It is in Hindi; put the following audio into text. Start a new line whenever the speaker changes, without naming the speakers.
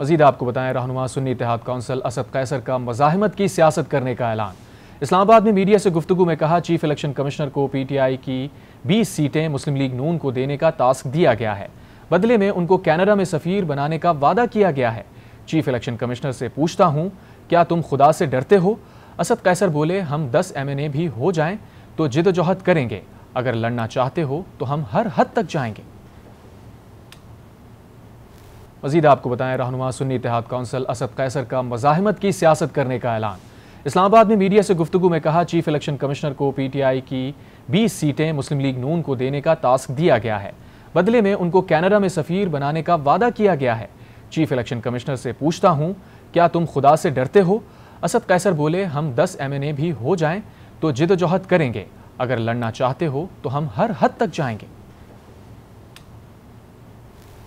मजीद आपको बताएं रहनुमा सुन्नी इतिहाद कौंसल असद कैसर का मजाहमत की सियासत करने का ऐलान इस्लामाबाद में मीडिया से गुफ्तु में कहा चीफ इलेक्शन कमिश्नर को पी टी आई की बीस सीटें मुस्लिम लीग नून को देने का टास्क दिया गया है बदले में उनको कैनेडा में सफ़ीर बनाने का वादा किया गया है चीफ इलेक्शन कमिश्नर से पूछता हूँ क्या तुम खुदा से डरते हो असद कैसर बोले हम दस एम एन ए भी हो जाएं तो जिदोजहद करेंगे अगर लड़ना चाहते हो तो हम हर हद तक जाएंगे मजीद आपको बताएं रहनुमा सुन्नी इतिहाद कौंसल असद कैसर का मजाहमत की सियासत करने का ऐलान इस्लामाबाद में मीडिया से गुफ्तु में कहा चीफ इलेक्शन कमिश्नर को पी टी आई की बीस सीटें मुस्लिम लीग नून को देने का टास्क दिया गया है बदले में उनको कैनेडा में सफ़ीर बनाने का वादा किया गया है चीफ इलेक्शन कमिश्नर से पूछता हूँ क्या तुम खुदा से डरते हो असद कैसर बोले हम दस एम एन ए भी हो जाएं तो जिदोजहद करेंगे अगर लड़ना चाहते हो तो हम हर हद तक जाएंगे